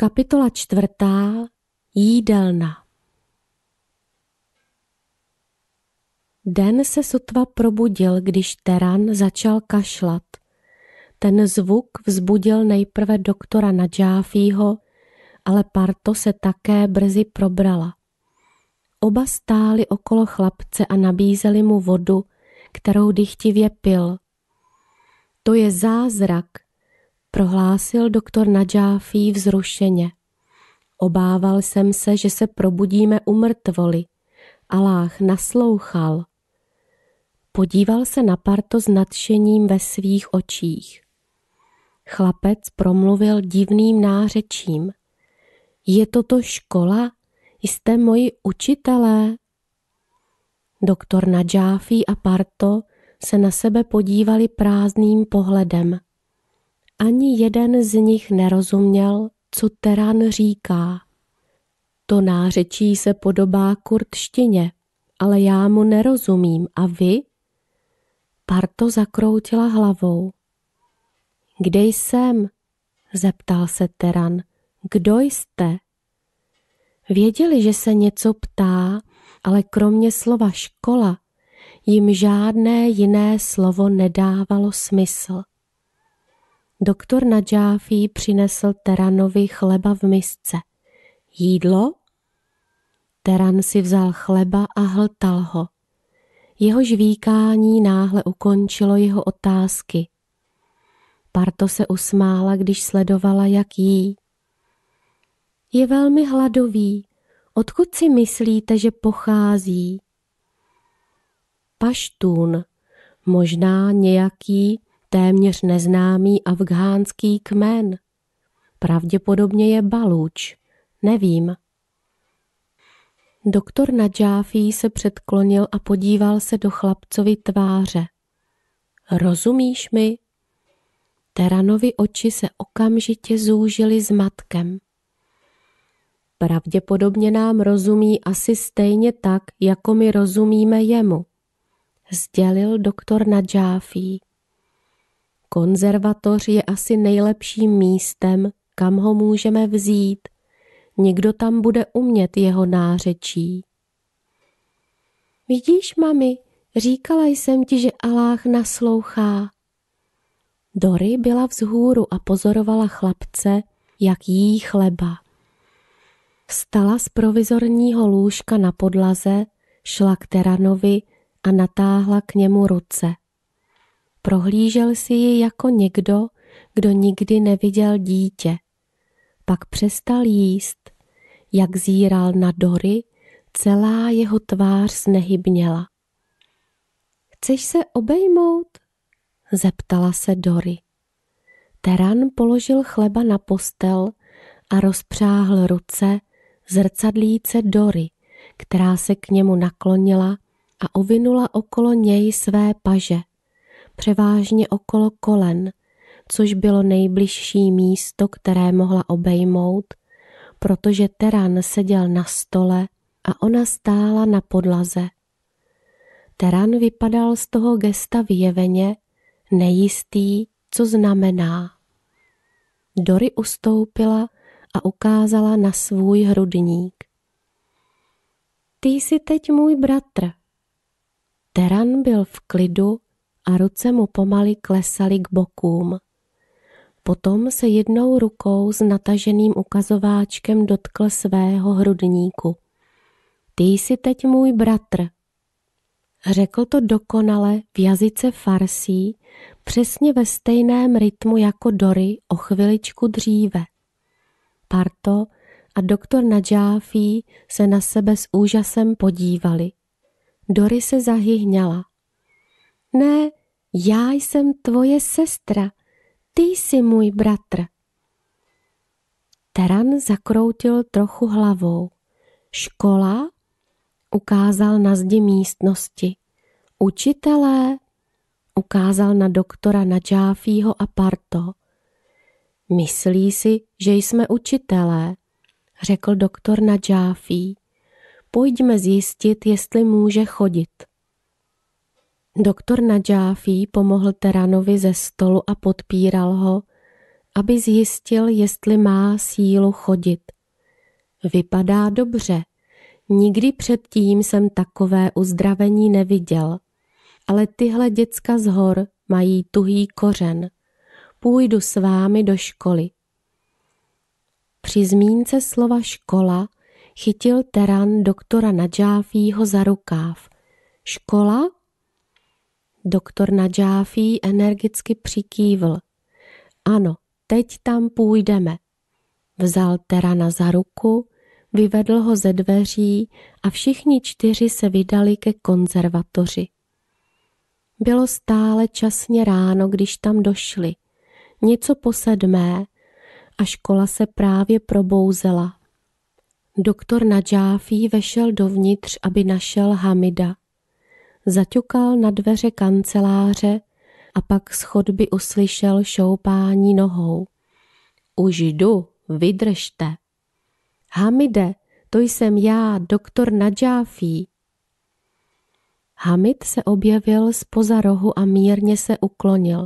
Kapitola čtvrtá Jídelna Den se sotva probudil, když Teran začal kašlat. Ten zvuk vzbudil nejprve doktora Nadžáfího, ale Parto se také brzy probrala. Oba stáli okolo chlapce a nabízeli mu vodu, kterou dychtivě pil. To je zázrak, prohlásil doktor Nadžáfí vzrušeně. Obával jsem se, že se probudíme u mrtvoli. Aláh naslouchal. Podíval se na parto s nadšením ve svých očích. Chlapec promluvil divným nářečím. Je toto škola? Jste moji učitelé? Doktor Nadžáfí a Parto se na sebe podívali prázdným pohledem. Ani jeden z nich nerozuměl, co Teran říká. To nářečí se podobá kurdštině, ale já mu nerozumím. A vy? Parto zakroutila hlavou. Kde jsem? zeptal se Teran. Kdo jste? Věděli, že se něco ptá, ale kromě slova škola jim žádné jiné slovo nedávalo smysl. Doktor Nadžáfí přinesl Teranovi chleba v misce. Jídlo? Teran si vzal chleba a hltal ho. Jeho žvíkání náhle ukončilo jeho otázky. Parto se usmála, když sledovala, jak jí. Je velmi hladový. Odkud si myslíte, že pochází? Paštún, možná nějaký téměř neznámý afghánský kmen. Pravděpodobně je Baluč, nevím. Doktor Nadžáfí se předklonil a podíval se do chlapcovi tváře. Rozumíš mi? Teranovi oči se okamžitě zúžily s matkem. Pravděpodobně nám rozumí asi stejně tak, jako my rozumíme jemu, sdělil doktor Nadžáfí. Konzervatoř je asi nejlepším místem, kam ho můžeme vzít. Někdo tam bude umět jeho nářečí. Vidíš, mami, říkala jsem ti, že Aláh naslouchá. Dory byla vzhůru a pozorovala chlapce, jak jí chleba. Vstala z provizorního lůžka na podlaze, šla k Teranovi a natáhla k němu ruce. Prohlížel si ji jako někdo, kdo nikdy neviděl dítě. Pak přestal jíst, jak zíral na Dory, celá jeho tvář znehybněla. Chceš se obejmout? zeptala se Dory. Teran položil chleba na postel a rozpřáhl ruce zrcadlíce Dory, která se k němu naklonila a ovinula okolo něj své paže převážně okolo kolen, což bylo nejbližší místo, které mohla obejmout, protože Teran seděl na stole a ona stála na podlaze. Teran vypadal z toho gesta vyjeveně, nejistý, co znamená. Dory ustoupila a ukázala na svůj hrudník. Ty jsi teď můj bratr. Teran byl v klidu a ruce mu pomaly klesaly k bokům. Potom se jednou rukou s nataženým ukazováčkem dotkl svého hrudníku. Ty jsi teď můj bratr. Řekl to dokonale v jazyce farsí, přesně ve stejném rytmu jako Dory o chviličku dříve. Parto a doktor Nadžáfí se na sebe s úžasem podívali. Dory se zahyhněla. Ne, já jsem tvoje sestra, ty jsi můj bratr. Teran zakroutil trochu hlavou. Škola? Ukázal na zdi místnosti. Učitelé? Ukázal na doktora Nadžáfího a Parto. Myslí si, že jsme učitelé, řekl doktor Nadžáfí. Pojďme zjistit, jestli může chodit. Doktor Nadžáfí pomohl Teranovi ze stolu a podpíral ho, aby zjistil, jestli má sílu chodit. Vypadá dobře. Nikdy předtím jsem takové uzdravení neviděl. Ale tyhle děcka z hor mají tuhý kořen. Půjdu s vámi do školy. Při zmínce slova škola chytil Teran doktora Nadžáfího za rukáv. Škola? Doktor Nadžáfí energicky přikývl. Ano, teď tam půjdeme. Vzal Terana za ruku, vyvedl ho ze dveří a všichni čtyři se vydali ke konzervatoři. Bylo stále časně ráno, když tam došli. Něco po sedmé a škola se právě probouzela. Doktor Nadžáfí vešel dovnitř, aby našel Hamida zaťukal na dveře kanceláře a pak z chodby uslyšel šoupání nohou. Už jdu, vydržte. Hamide, to jsem já, doktor Nadžáfí. Hamid se objevil spoza rohu a mírně se uklonil.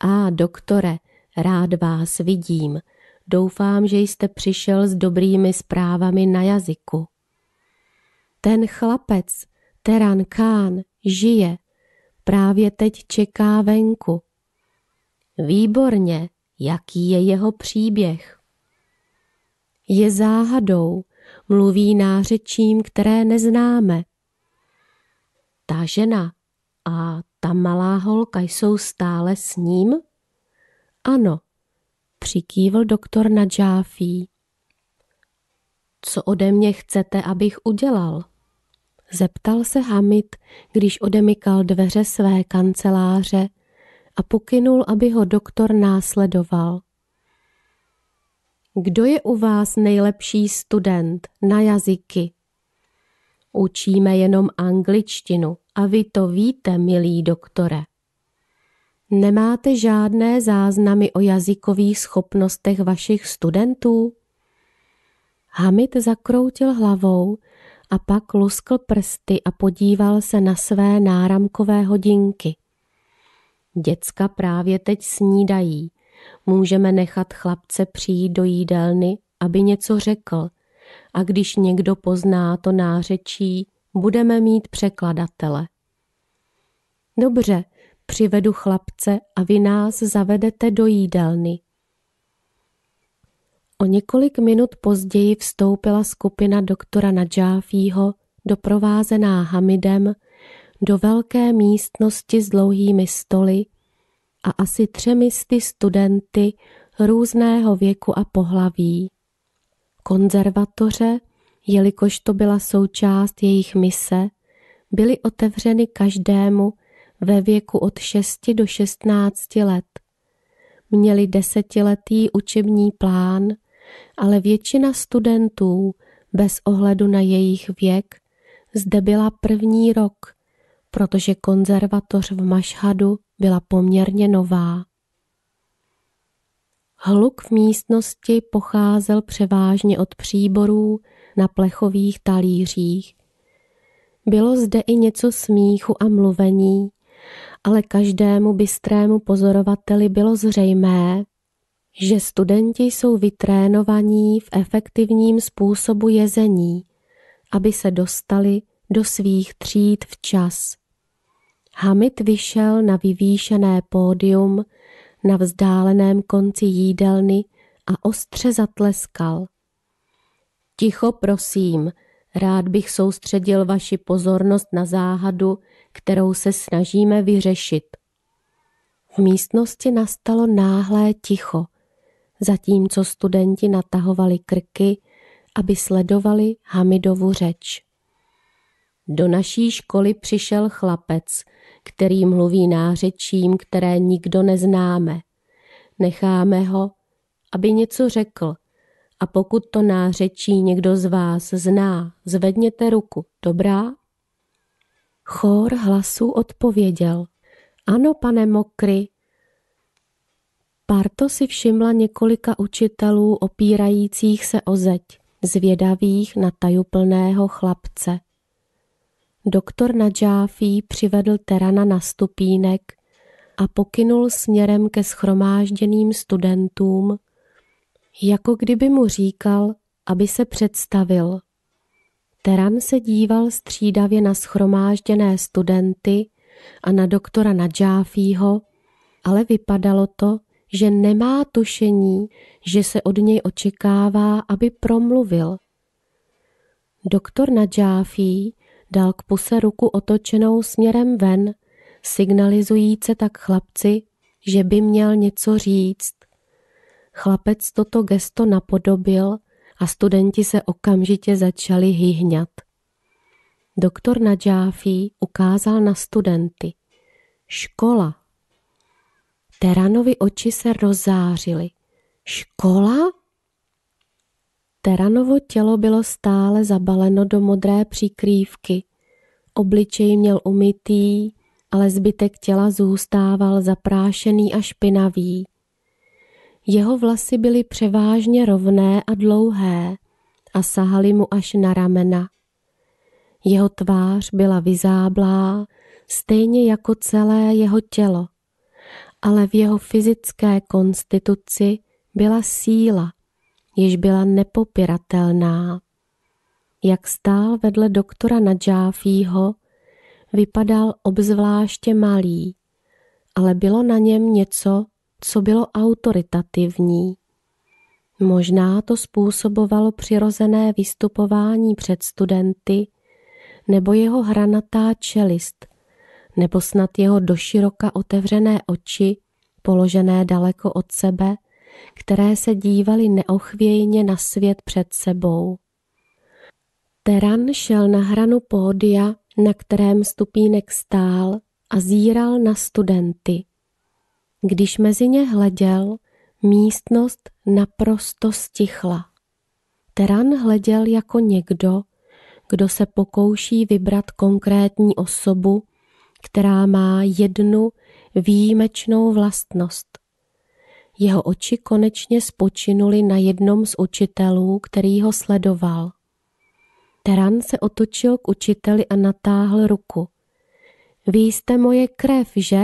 A doktore, rád vás vidím. Doufám, že jste přišel s dobrými zprávami na jazyku. Ten chlapec, Teran Khan žije, právě teď čeká venku. Výborně, jaký je jeho příběh. Je záhadou, mluví nářečím, které neznáme. Ta žena a ta malá holka jsou stále s ním? Ano, přikývl doktor Nadžáfí. Co ode mě chcete, abych udělal? Zeptal se Hamid, když odemykal dveře své kanceláře a pokynul, aby ho doktor následoval. Kdo je u vás nejlepší student na jazyky? Učíme jenom angličtinu a vy to víte, milý doktore. Nemáte žádné záznamy o jazykových schopnostech vašich studentů? Hamid zakroutil hlavou, a pak luskl prsty a podíval se na své náramkové hodinky. Děcka právě teď snídají. Můžeme nechat chlapce přijít do jídelny, aby něco řekl. A když někdo pozná to nářečí, budeme mít překladatele. Dobře, přivedu chlapce a vy nás zavedete do jídelny, O několik minut později vstoupila skupina doktora Nadžáfího, doprovázená Hamidem, do velké místnosti s dlouhými stoly a asi třemi sty studenty různého věku a pohlaví. Konzervatoře, jelikož to byla součást jejich mise, byly otevřeny každému ve věku od 6 do 16 let. Měli desetiletý učební plán – ale většina studentů, bez ohledu na jejich věk, zde byla první rok, protože konzervatoř v Mašhadu byla poměrně nová. Hluk v místnosti pocházel převážně od příborů na plechových talířích. Bylo zde i něco smíchu a mluvení, ale každému bystrému pozorovateli bylo zřejmé, že studenti jsou vytrénovaní v efektivním způsobu jezení, aby se dostali do svých tříd včas. Hamid vyšel na vyvýšené pódium na vzdáleném konci jídelny a ostře zatleskal. Ticho prosím, rád bych soustředil vaši pozornost na záhadu, kterou se snažíme vyřešit. V místnosti nastalo náhlé ticho zatímco studenti natahovali krky, aby sledovali Hamidovu řeč. Do naší školy přišel chlapec, který mluví nářečím, které nikdo neznáme. Necháme ho, aby něco řekl, a pokud to nářečí někdo z vás zná, zvedněte ruku, dobrá? Chór hlasů odpověděl. Ano, pane Mokry, Parto si všimla několika učitelů opírajících se o zeď, zvědavých na tajuplného chlapce. Doktor Nadžáfí přivedl Terana na stupínek a pokynul směrem ke schromážděným studentům, jako kdyby mu říkal, aby se představil. Teran se díval střídavě na schromážděné studenty a na doktora Nadžáfího, ale vypadalo to, že nemá tušení, že se od něj očekává, aby promluvil. Doktor Nadžáfí dal k puse ruku otočenou směrem ven, signalizujíce tak chlapci, že by měl něco říct. Chlapec toto gesto napodobil a studenti se okamžitě začali hýhnat. Doktor Nadžáfí ukázal na studenty. Škola, Teranovi oči se rozářily. Škola? Teranovo tělo bylo stále zabaleno do modré přikrývky. Obličej měl umytý, ale zbytek těla zůstával zaprášený a špinavý. Jeho vlasy byly převážně rovné a dlouhé a sahaly mu až na ramena. Jeho tvář byla vyzáblá, stejně jako celé jeho tělo ale v jeho fyzické konstituci byla síla, jež byla nepopiratelná. Jak stál vedle doktora Nadžáfího, vypadal obzvláště malý, ale bylo na něm něco, co bylo autoritativní. Možná to způsobovalo přirozené vystupování před studenty nebo jeho hranatá čelist, nebo snad jeho doširoka otevřené oči, položené daleko od sebe, které se dívaly neochvějně na svět před sebou. Teran šel na hranu pódia, na kterém stupínek stál a zíral na studenty. Když mezi ně hleděl, místnost naprosto stichla. Teran hleděl jako někdo, kdo se pokouší vybrat konkrétní osobu, která má jednu výjimečnou vlastnost. Jeho oči konečně spočinuly na jednom z učitelů, který ho sledoval. Teran se otočil k učiteli a natáhl ruku. Vy jste moje krev, že?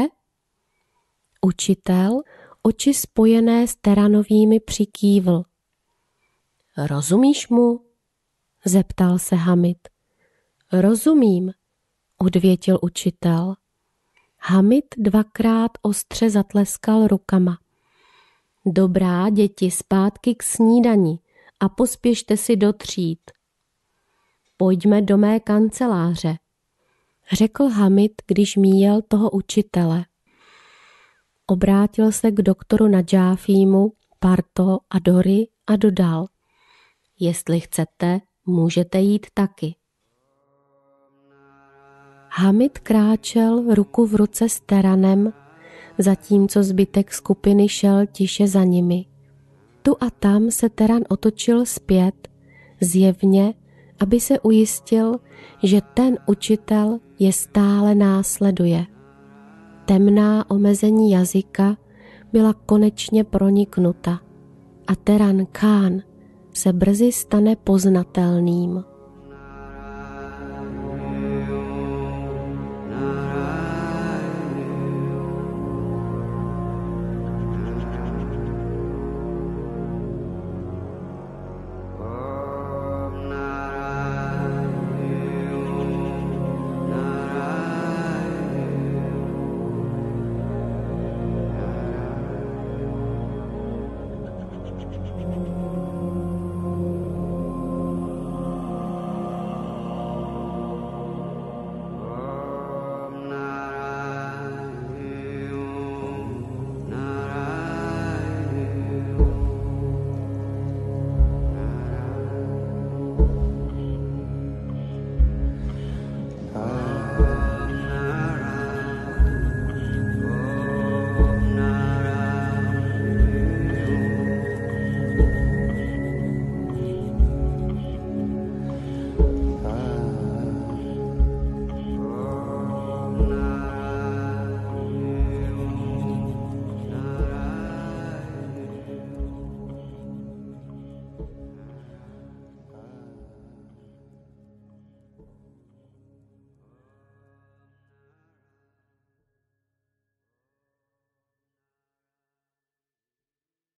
Učitel, oči spojené s Teranovými, přikývl. Rozumíš mu? zeptal se Hamid. Rozumím, odvětil učitel. Hamid dvakrát ostře zatleskal rukama. Dobrá, děti, zpátky k snídani a pospěšte si do tříd. Pojďme do mé kanceláře, řekl Hamid, když míjel toho učitele. Obrátil se k doktoru Nadžáfímu, Parto a Dory a dodal. Jestli chcete, můžete jít taky. Hamid kráčel ruku v ruce s teranem, zatímco zbytek skupiny šel tiše za nimi. Tu a tam se teran otočil zpět, zjevně, aby se ujistil, že ten učitel je stále následuje. Temná omezení jazyka byla konečně proniknuta a Teran Khan se brzy stane poznatelným.